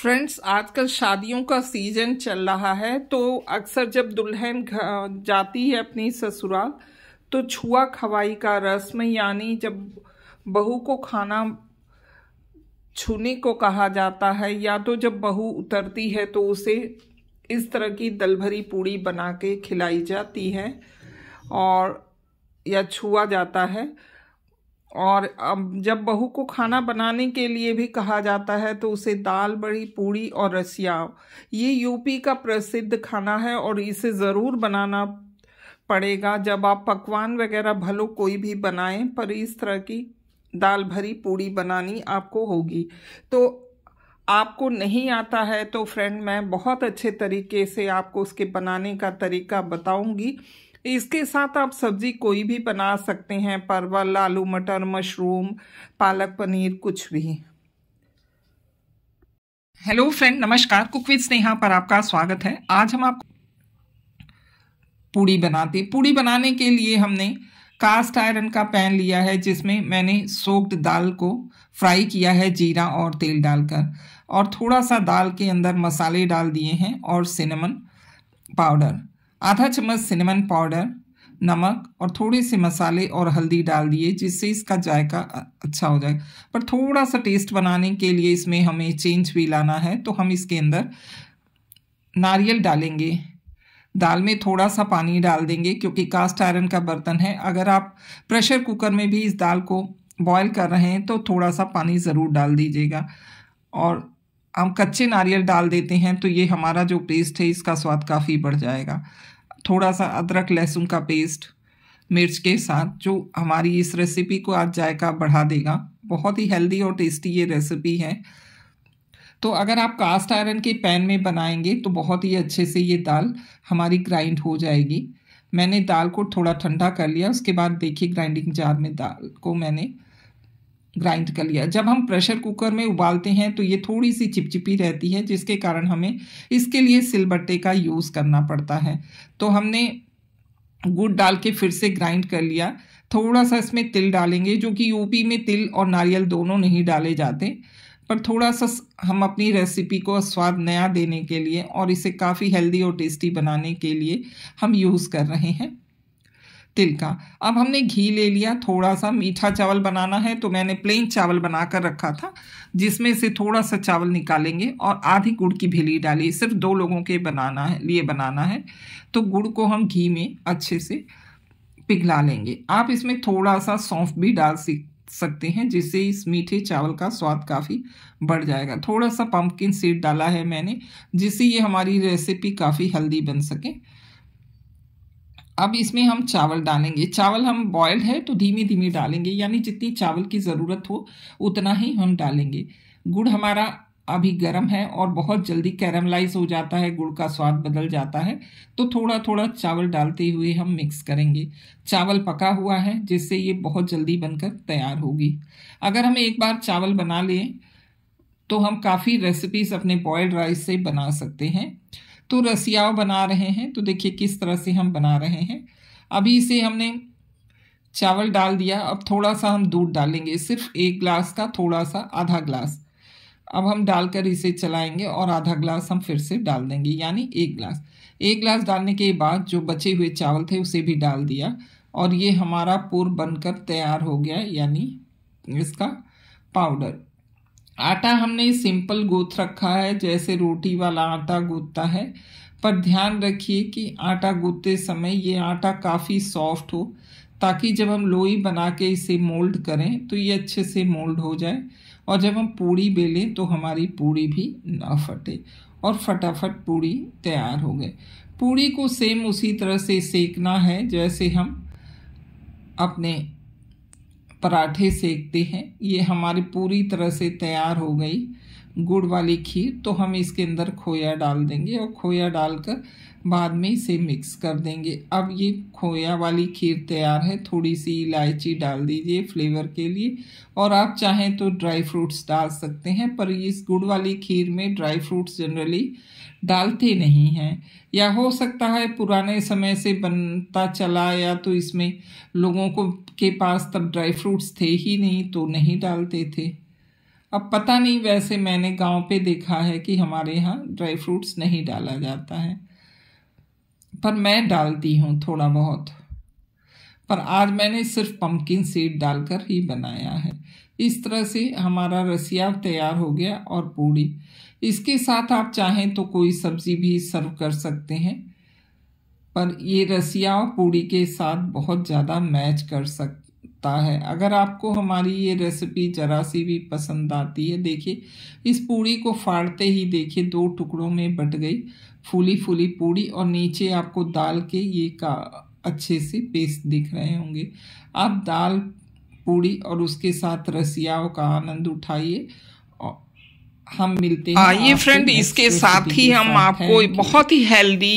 friends आजकल शादियों का सीजन चल रहा है तो अक्सर जब दुल्हन जाती है अपनी ससुराल तो छुआ खवाई का रस्म यानी जब बहू को खाना छूने को कहा जाता है या तो जब बहू उतरती है तो उसे इस तरह की दलभरी पूड़ी बना के खिलाई जाती है और या छुआ जाता है और अब जब बहू को खाना बनाने के लिए भी कहा जाता है तो उसे दाल बड़ी पूड़ी और रसियाव ये यूपी का प्रसिद्ध खाना है और इसे ज़रूर बनाना पड़ेगा जब आप पकवान वगैरह भलो कोई भी बनाएं पर इस तरह की दाल भरी पूड़ी बनानी आपको होगी तो आपको नहीं आता है तो फ्रेंड मैं बहुत अच्छे तरीके से आपको उसके बनाने का तरीका बताऊंगी इसके साथ आप सब्जी कोई भी बना सकते हैं परवल आलू मटर मशरूम पालक पनीर कुछ भी हेलो फ्रेंड नमस्कार कुक विद स्नेहा पर आपका स्वागत है आज हम आप पूड़ी बनाते पूड़ी बनाने के लिए हमने कास्ट आयरन का पैन लिया है जिसमें मैंने सोक्ड दाल को फ्राई किया है जीरा और तेल डालकर और थोड़ा सा दाल के अंदर मसाले डाल दिए हैं और सिनेमन पाउडर आधा चम्मच सिनेमन पाउडर नमक और थोड़े से मसाले और हल्दी डाल दिए जिससे इसका जायका अच्छा हो जाएगा पर थोड़ा सा टेस्ट बनाने के लिए इसमें हमें चेंज भी लाना है तो हम इसके अंदर नारियल डालेंगे दाल में थोड़ा सा पानी डाल देंगे क्योंकि कास्ट आयरन का बर्तन है अगर आप प्रेशर कुकर में भी इस दाल को बॉयल कर रहे हैं तो थोड़ा सा पानी ज़रूर डाल दीजिएगा और हम कच्चे नारियल डाल देते हैं तो ये हमारा जो पेस्ट है इसका स्वाद काफ़ी बढ़ जाएगा थोड़ा सा अदरक लहसुन का पेस्ट मिर्च के साथ जो हमारी इस रेसिपी को आज जायका बढ़ा देगा बहुत ही हेल्दी और टेस्टी ये रेसिपी है तो अगर आप कास्ट आयरन के पैन में बनाएंगे तो बहुत ही अच्छे से ये दाल हमारी ग्राइंड हो जाएगी मैंने दाल को थोड़ा ठंडा कर लिया उसके बाद देखिए ग्राइंडिंग जार में दाल को मैंने ग्राइंड कर लिया जब हम प्रेशर कुकर में उबालते हैं तो ये थोड़ी सी चिपचिपी रहती है जिसके कारण हमें इसके लिए सिलबट्टे का यूज़ करना पड़ता है तो हमने गुड़ डाल के फिर से ग्राइंड कर लिया थोड़ा सा इसमें तिल डालेंगे जो कि यूपी में तिल और नारियल दोनों नहीं डाले जाते पर थोड़ा सा हम अपनी रेसिपी को स्वाद नया देने के लिए और इसे काफ़ी हेल्दी और टेस्टी बनाने के लिए हम यूज़ कर रहे हैं तिल का अब हमने घी ले लिया थोड़ा सा मीठा चावल बनाना है तो मैंने प्लेन चावल बना कर रखा था जिसमें से थोड़ा सा चावल निकालेंगे और आधी गुड़ की भेली डाली सिर्फ दो लोगों के बनाना है लिए बनाना है तो गुड़ को हम घी में अच्छे से पिघला लेंगे आप इसमें थोड़ा सा सौंफ भी डाल सकते हैं जिससे इस मीठे चावल का स्वाद काफ़ी बढ़ जाएगा थोड़ा सा पम्पकिन सीड डाला है मैंने जिससे ये हमारी रेसिपी काफ़ी हेल्दी बन सके अब इसमें हम चावल डालेंगे चावल हम बॉयल्ड है तो धीमे धीमे डालेंगे यानी जितनी चावल की ज़रूरत हो उतना ही हम डालेंगे गुड़ हमारा अभी गर्म है और बहुत जल्दी कैरमलाइज हो जाता है गुड़ का स्वाद बदल जाता है तो थोड़ा थोड़ा चावल डालते हुए हम मिक्स करेंगे चावल पका हुआ है जिससे ये बहुत जल्दी बनकर तैयार होगी अगर हम एक बार चावल बना लें तो हम काफ़ी रेसिपीज़ अपने बॉयल्ड राइस से बना सकते हैं तो रसियाव बना रहे हैं तो देखिए किस तरह से हम बना रहे हैं अभी इसे हमने चावल डाल दिया अब थोड़ा सा हम दूध डालेंगे सिर्फ एक ग्लास का थोड़ा सा आधा ग्लास अब हम डालकर इसे चलाएंगे और आधा ग्लास हम फिर से डाल देंगे यानी एक ग्लास एक ग्लास डालने के बाद जो बचे हुए चावल थे उसे भी डाल दिया और ये हमारा पूर बनकर तैयार हो गया यानी इसका पाउडर आटा हमने सिंपल गूथ रखा है जैसे रोटी वाला आटा गूंथता है पर ध्यान रखिए कि आटा गूथते समय ये आटा काफ़ी सॉफ्ट हो ताकि जब हम लोई बना के इसे मोल्ड करें तो ये अच्छे से मोल्ड हो जाए और जब हम पूड़ी बेलें तो हमारी पूड़ी भी ना फटे और फटाफट पूड़ी तैयार हो गए पूड़ी को सेम उसी तरह से सेकना है जैसे हम अपने पराठे सेकते हैं ये हमारी पूरी तरह से तैयार हो गई गुड़ वाली खीर तो हम इसके अंदर खोया डाल देंगे और खोया डालकर बाद में इसे मिक्स कर देंगे अब ये खोया वाली खीर तैयार है थोड़ी सी इलायची डाल दीजिए फ्लेवर के लिए और आप चाहें तो ड्राई फ्रूट्स डाल सकते हैं पर इस गुड़ वाली खीर में ड्राई फ्रूट्स जनरली डालते नहीं हैं या हो सकता है पुराने समय से बनता चला या तो इसमें लोगों को के पास तब ड्राई फ्रूट्स थे ही नहीं तो नहीं डालते थे अब पता नहीं वैसे मैंने गांव पे देखा है कि हमारे यहाँ ड्राई फ्रूट्स नहीं डाला जाता है पर मैं डालती हूँ थोड़ा बहुत पर आज मैंने सिर्फ पम्पकिन सीड डालकर ही बनाया है इस तरह से हमारा रसिया तैयार हो गया और पूड़ी इसके साथ आप चाहें तो कोई सब्ज़ी भी सर्व कर सकते हैं पर ये रसिया और पूड़ी के साथ बहुत ज़्यादा मैच कर सकते सकता है अगर आपको हमारी ये रेसिपी ज़रा सी भी पसंद आती है देखिए इस पूड़ी को फाड़ते ही देखिए दो टुकड़ों में बट गई फूली फूली पूड़ी और नीचे आपको दाल के ये का अच्छे से पेस्ट दिख रहे होंगे आप दाल पूड़ी और उसके साथ रसियाओं का आनंद उठाइए हम मिलते हैं आइए फ्रेंड इसके साथ ही हम आपको बहुत ही हेल्दी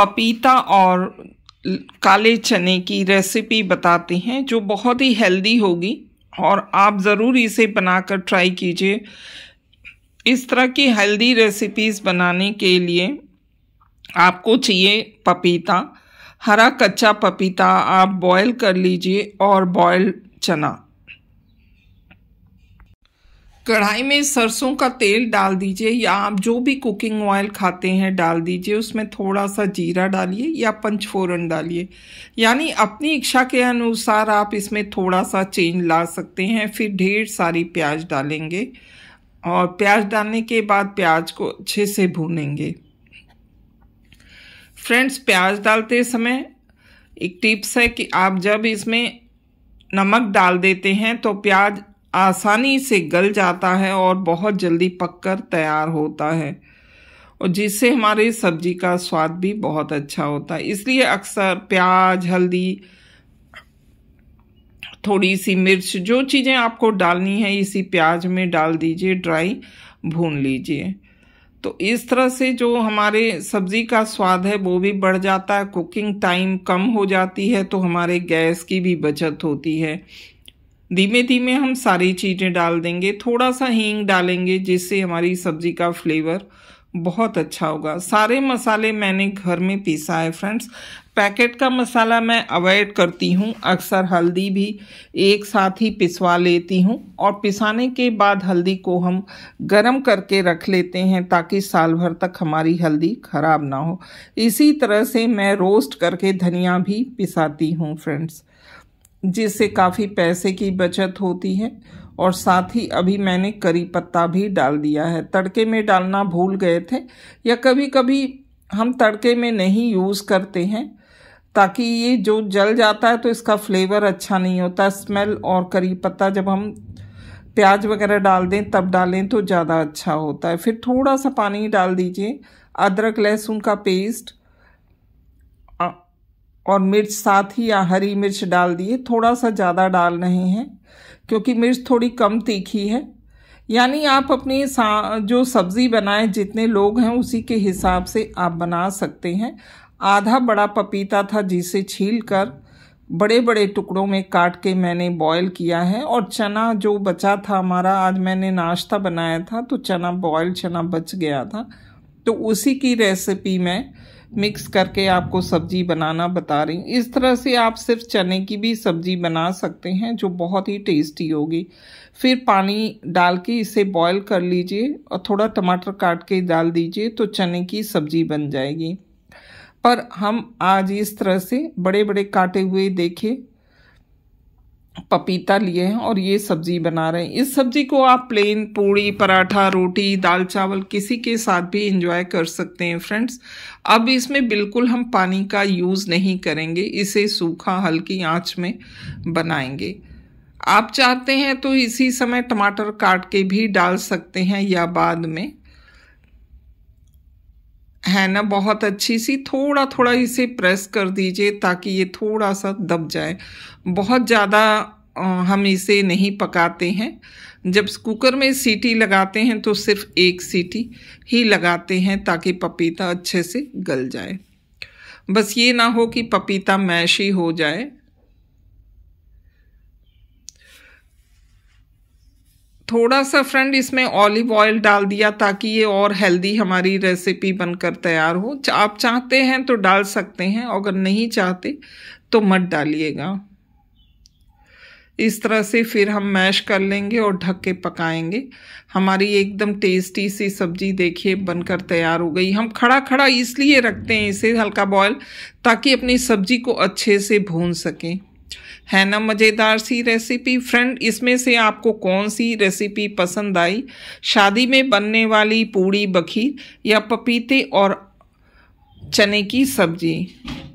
पपीता और काले चने की रेसिपी बताते हैं जो बहुत ही हेल्दी होगी और आप ज़रूर इसे बनाकर ट्राई कीजिए इस तरह की हेल्दी रेसिपीज़ बनाने के लिए आपको चाहिए पपीता हरा कच्चा पपीता आप बॉयल कर लीजिए और बॉयल चना कढ़ाई में सरसों का तेल डाल दीजिए या आप जो भी कुकिंग ऑयल खाते हैं डाल दीजिए उसमें थोड़ा सा जीरा डालिए या पंचफोरन डालिए यानी अपनी इच्छा के अनुसार आप इसमें थोड़ा सा चेंज ला सकते हैं फिर ढेर सारी प्याज डालेंगे और प्याज डालने के बाद प्याज को अच्छे से भूनेंगे फ्रेंड्स प्याज डालते समय एक टिप्स है कि आप जब इसमें नमक डाल देते हैं तो प्याज आसानी से गल जाता है और बहुत जल्दी पककर तैयार होता है और जिससे हमारे सब्जी का स्वाद भी बहुत अच्छा होता है इसलिए अक्सर प्याज हल्दी थोड़ी सी मिर्च जो चीज़ें आपको डालनी है इसी प्याज में डाल दीजिए ड्राई भून लीजिए तो इस तरह से जो हमारे सब्जी का स्वाद है वो भी बढ़ जाता है कुकिंग टाइम कम हो जाती है तो हमारे गैस की भी बचत होती है धीमे धीमे हम सारी चीज़ें डाल देंगे थोड़ा सा हींग डालेंगे जिससे हमारी सब्जी का फ्लेवर बहुत अच्छा होगा सारे मसाले मैंने घर में पीसा है फ्रेंड्स पैकेट का मसाला मैं अवॉइड करती हूँ अक्सर हल्दी भी एक साथ ही पिसवा लेती हूँ और पिसाने के बाद हल्दी को हम गरम करके रख लेते हैं ताकि साल भर तक हमारी हल्दी ख़राब ना हो इसी तरह से मैं रोस्ट करके धनिया भी पिसाती हूँ फ्रेंड्स जिससे काफ़ी पैसे की बचत होती है और साथ ही अभी मैंने करी पत्ता भी डाल दिया है तड़के में डालना भूल गए थे या कभी कभी हम तड़के में नहीं यूज़ करते हैं ताकि ये जो जल जाता है तो इसका फ्लेवर अच्छा नहीं होता स्मेल और करी पत्ता जब हम प्याज वगैरह डाल दें तब डालें तो ज़्यादा अच्छा होता है फिर थोड़ा सा पानी डाल दीजिए अदरक लहसुन का पेस्ट और मिर्च साथ ही या हरी मिर्च डाल दिए थोड़ा सा ज़्यादा डाल रहे हैं क्योंकि मिर्च थोड़ी कम तीखी है यानी आप अपनी जो सब्ज़ी बनाए जितने लोग हैं उसी के हिसाब से आप बना सकते हैं आधा बड़ा पपीता था जिसे छील कर बड़े बड़े टुकड़ों में काट के मैंने बॉयल किया है और चना जो बचा था हमारा आज मैंने नाश्ता बनाया था तो चना बॉयल चना बच गया था तो उसी की रेसिपी में मिक्स करके आपको सब्जी बनाना बता रही हूँ इस तरह से आप सिर्फ चने की भी सब्जी बना सकते हैं जो बहुत ही टेस्टी होगी फिर पानी डाल के इसे बॉईल कर लीजिए और थोड़ा टमाटर काट के डाल दीजिए तो चने की सब्जी बन जाएगी पर हम आज इस तरह से बड़े बड़े काटे हुए देखे पपीता लिए हैं और ये सब्जी बना रहे हैं इस सब्जी को आप प्लेन पूड़ी पराठा रोटी दाल चावल किसी के साथ भी इंजॉय कर सकते हैं फ्रेंड्स अब इसमें बिल्कुल हम पानी का यूज़ नहीं करेंगे इसे सूखा हल्की आंच में बनाएंगे आप चाहते हैं तो इसी समय टमाटर काट के भी डाल सकते हैं या बाद में है ना बहुत अच्छी सी थोड़ा थोड़ा इसे प्रेस कर दीजिए ताकि ये थोड़ा सा दब जाए बहुत ज़्यादा हम इसे नहीं पकाते हैं जब कुकर में सीटी लगाते हैं तो सिर्फ एक सीटी ही लगाते हैं ताकि पपीता अच्छे से गल जाए बस ये ना हो कि पपीता मैश ही हो जाए थोड़ा सा फ्रेंड इसमें ऑलिव ऑयल डाल दिया ताकि ये और हेल्दी हमारी रेसिपी बनकर तैयार हो आप चाहते हैं तो डाल सकते हैं अगर नहीं चाहते तो मत डालिएगा इस तरह से फिर हम मैश कर लेंगे और ढक के पकाएंगे हमारी एकदम टेस्टी सी सब्जी देखिए बनकर तैयार हो गई हम खड़ा खड़ा इसलिए रखते हैं इसे हल्का बॉयल ताकि अपनी सब्जी को अच्छे से भून सकें है ना मज़ेदार सी रेसिपी फ्रेंड इसमें से आपको कौन सी रेसिपी पसंद आई शादी में बनने वाली पूड़ी बखीर या पपीते और चने की सब्जी